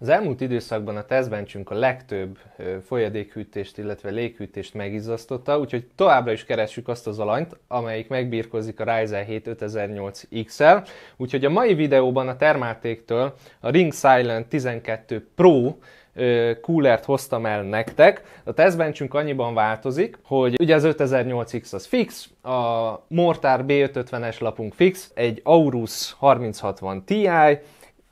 Az elmúlt időszakban a tesztbencsünk a legtöbb folyadékhűtést, illetve léghűtést megizzasztotta, úgyhogy továbbra is keressük azt az alanyt, amelyik megbírkozik a Ryzen 7 5008X-el. Úgyhogy a mai videóban a termátéktől a Ring Silent 12 Pro coolert hoztam el nektek. A tesztbenchünk annyiban változik, hogy ugye az 5008X az fix, a Mortar B550-es lapunk fix, egy Aorus 3060 Ti,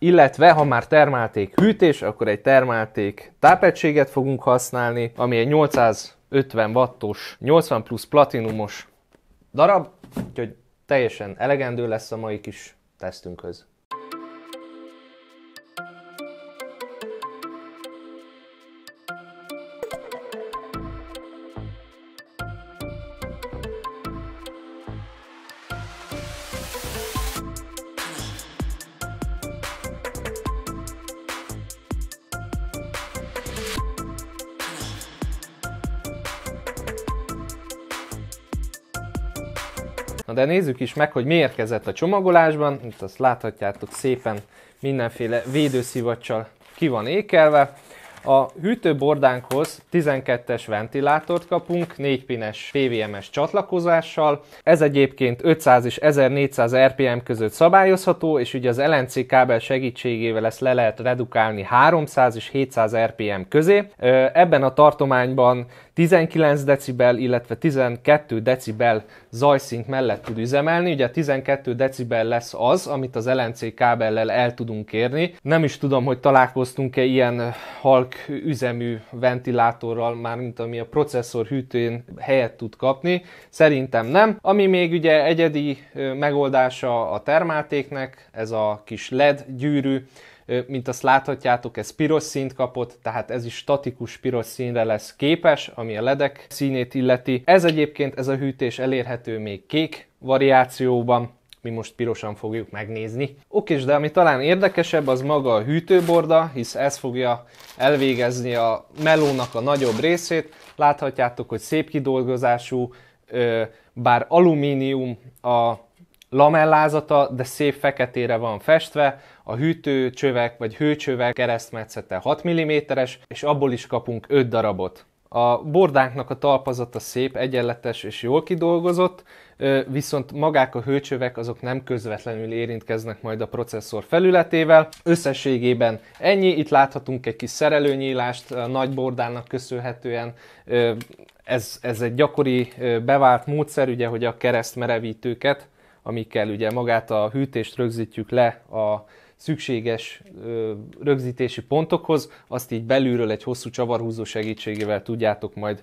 illetve ha már termálték hűtés, akkor egy termálték tápegységet fogunk használni, ami egy 850 wattos, 80 plusz platinumos darab, úgyhogy teljesen elegendő lesz a mai kis tesztünkhöz. Na de nézzük is meg, hogy mi érkezett a csomagolásban. Itt azt láthatjátok szépen mindenféle védőszivacsal ki van ékelve. A hűtőbordánkhoz 12-es ventilátort kapunk, 4 pines es csatlakozással. Ez egyébként 500 és 1400 RPM között szabályozható, és ugye az LNC kábel segítségével ezt le lehet redukálni 300 és 700 RPM közé. Ebben a tartományban 19 decibel, illetve 12 decibel zajszint mellett tud üzemelni, ugye 12 decibel lesz az, amit az LNC kábellel el tudunk érni. Nem is tudom, hogy találkoztunk-e ilyen halk üzemű ventilátorral, már mint ami a processzor hűtőjén helyet tud kapni. Szerintem nem. Ami még ugye egyedi megoldása a termátéknek, ez a kis LED gyűrű, mint azt láthatjátok, ez piros színt kapott, tehát ez is statikus piros színre lesz képes, ami a ledek színét illeti. Ez egyébként, ez a hűtés elérhető még kék variációban, mi most pirosan fogjuk megnézni. Oké, de ami talán érdekesebb, az maga a hűtőborda, hisz ez fogja elvégezni a melónak a nagyobb részét. Láthatjátok, hogy szép kidolgozású, bár alumínium a lamellázata, de szép feketére van festve, a hűtőcsövek vagy hőcsövek keresztmetszete 6 mm-es, és abból is kapunk 5 darabot. A bordánknak a talpazata szép, egyenletes és jól kidolgozott, viszont magák a hőcsövek azok nem közvetlenül érintkeznek majd a processzor felületével. Összességében ennyi, itt láthatunk egy kis szerelőnyílást a nagy bordának köszönhetően. Ez, ez egy gyakori bevált módszer, ugye, hogy a keresztmerevítőket amikkel ugye magát a hűtést rögzítjük le a szükséges ö, rögzítési pontokhoz, azt így belülről egy hosszú csavarhúzó segítségével tudjátok majd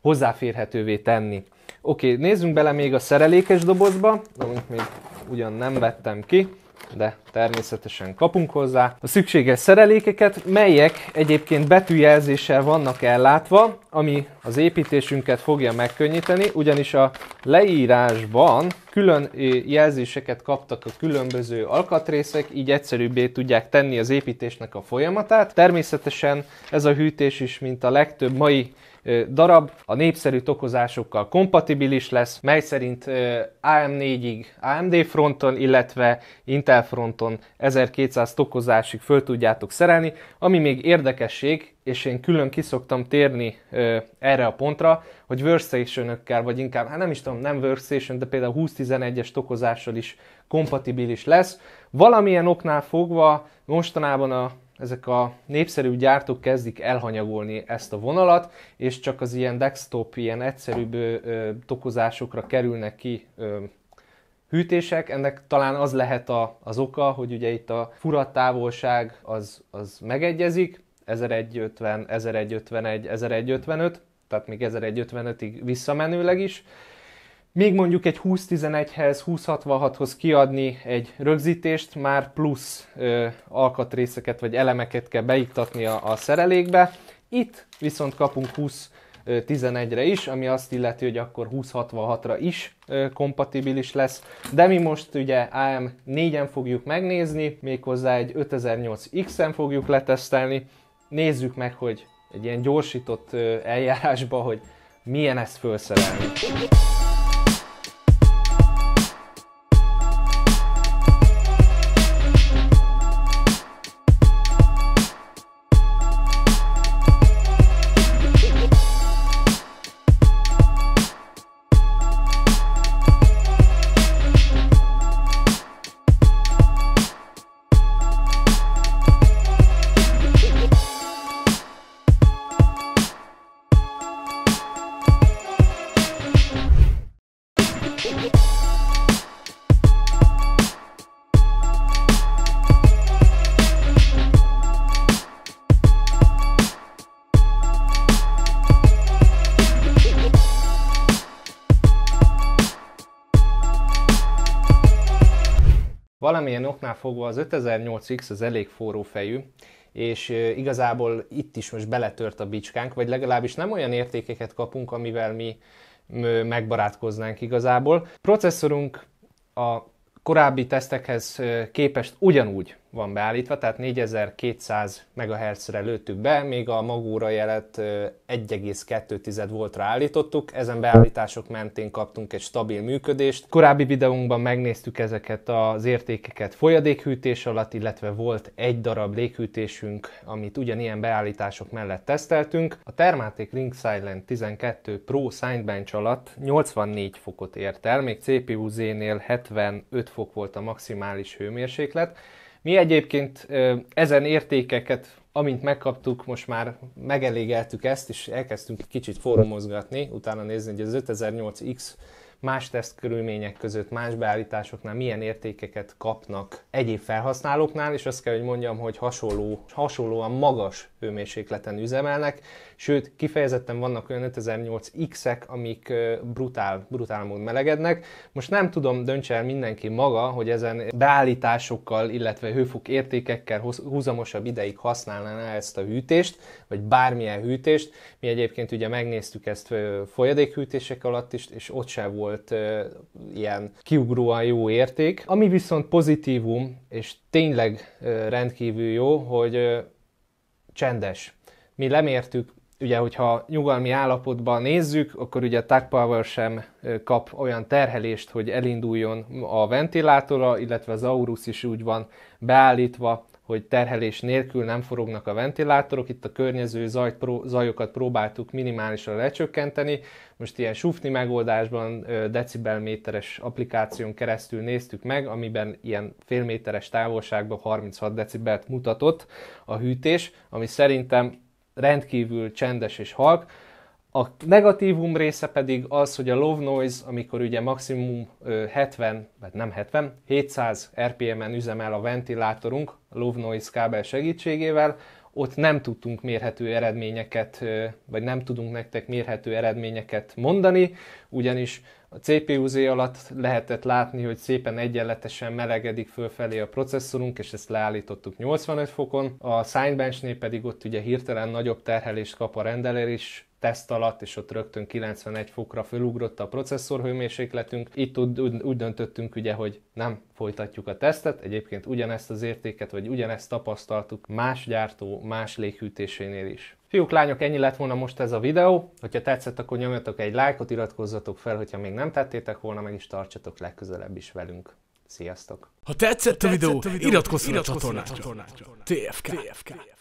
hozzáférhetővé tenni. Oké, nézzünk bele még a szerelékes dobozba, amit még ugyan nem vettem ki de természetesen kapunk hozzá a szükséges szerelékeket, melyek egyébként betűjelzéssel vannak ellátva, ami az építésünket fogja megkönnyíteni, ugyanis a leírásban külön jelzéseket kaptak a különböző alkatrészek, így egyszerűbbé tudják tenni az építésnek a folyamatát. Természetesen ez a hűtés is, mint a legtöbb mai darab a népszerű tokozásokkal kompatibilis lesz, mely szerint AM4-ig AMD fronton, illetve Intel fronton 1200 tokozásig föl tudjátok szerelni. Ami még érdekesség, és én külön kiszoktam térni ö, erre a pontra, hogy workstation vagy inkább, hát nem is tudom, nem workstation, de például 2011-es tokozással is kompatibilis lesz. Valamilyen oknál fogva mostanában a ezek a népszerű gyártók kezdik elhanyagolni ezt a vonalat, és csak az ilyen desktop, ilyen egyszerűbb ö, tokozásokra kerülnek ki ö, hűtések. Ennek talán az lehet a, az oka, hogy ugye itt a fura távolság az, az megegyezik, 1150, 1151, 1155, tehát még 1155-ig visszamenőleg is, még mondjuk egy 2011-hez, 2066-hoz kiadni egy rögzítést, már plusz ö, alkatrészeket vagy elemeket kell beiktatni a, a szerelékbe. Itt viszont kapunk 2011-re is, ami azt illeti, hogy akkor 2066-ra is ö, kompatibilis lesz. De mi most ugye AM4-en fogjuk megnézni, méghozzá egy 5008X-en fogjuk letesztelni. Nézzük meg, hogy egy ilyen gyorsított eljárásba, hogy milyen ezt felszerelni. Valamilyen oknál fogva az 5008X az elég forró fejű, és igazából itt is most beletört a bicskánk, vagy legalábbis nem olyan értékeket kapunk, amivel mi megbarátkoznánk igazából. Processzorunk a korábbi tesztekhez képest ugyanúgy van beállítva, tehát 4200 MHz-re lőttük be, még a magúra jelet 1,2 voltra állítottuk, ezen beállítások mentén kaptunk egy stabil működést. Korábbi videónkban megnéztük ezeket az értékeket folyadékhűtés alatt, illetve volt egy darab léghűtésünk, amit ugyanilyen beállítások mellett teszteltünk. A Thermatic Ring Silent 12 Pro Signbench alatt 84 fokot ért el, még CPU-Z-nél 75 fok volt a maximális hőmérséklet, mi egyébként ezen értékeket, amint megkaptuk, most már megelégeltük ezt, és elkezdtünk kicsit fórumozgatni, utána nézni, hogy az 5008X más tesztkörülmények között, más beállításoknál milyen értékeket kapnak egyéb felhasználóknál, és azt kell, hogy mondjam, hogy hasonló, hasonlóan magas hőmérsékleten üzemelnek, sőt, kifejezetten vannak olyan 5008X-ek, amik brutál, brutál módon melegednek. Most nem tudom, döntse el mindenki maga, hogy ezen beállításokkal, illetve hőfok értékekkel húzamosabb ideig használná ezt a hűtést, vagy bármilyen hűtést. Mi egyébként ugye megnéztük ezt folyadékhűtések alatt is, és ott sem volt volt ilyen kiugróan jó érték. Ami viszont pozitívum, és tényleg rendkívül jó, hogy csendes. Mi lemértük, ugye, hogyha nyugalmi állapotban nézzük, akkor ugye a tag power sem kap olyan terhelést, hogy elinduljon a ventilátora, illetve az Aurus is úgy van beállítva, hogy terhelés nélkül nem forognak a ventilátorok, itt a környező zajt, pró, zajokat próbáltuk minimálisra lecsökkenteni, most ilyen sufni megoldásban decibelméteres applikáción keresztül néztük meg, amiben ilyen félméteres távolságban 36 decibelt mutatott a hűtés, ami szerintem rendkívül csendes és halk, a negatívum része pedig az, hogy a low noise, amikor ugye maximum 70, vagy nem 70, 700 RPM-en üzemel a ventilátorunk a low noise kábel segítségével, ott nem tudtunk mérhető eredményeket, vagy nem tudunk nektek mérhető eredményeket mondani, ugyanis a CPU-Z alatt lehetett látni, hogy szépen egyenletesen melegedik fölfelé a processzorunk, és ezt leállítottuk 85 fokon. A Signbench-nél pedig ott ugye hirtelen nagyobb terhelést kap a rendelés, teszt alatt, és ott rögtön 91 fokra fölugrott a processzor hőmérsékletünk. Itt úgy, úgy döntöttünk ugye, hogy nem folytatjuk a tesztet. Egyébként ugyanezt az értéket, vagy ugyanezt tapasztaltuk más gyártó, más léghűtésénél is. Fiúk, lányok, ennyi lett volna most ez a videó. Hogyha tetszett, akkor nyomjatok egy lájkot, iratkozzatok fel, hogyha még nem tettétek volna, meg is tartsatok legközelebb is velünk. Sziasztok! Ha tetszett, ha tetszett a, videó, a videó, iratkozz fel a csatornára. TFK. TFK. TFK.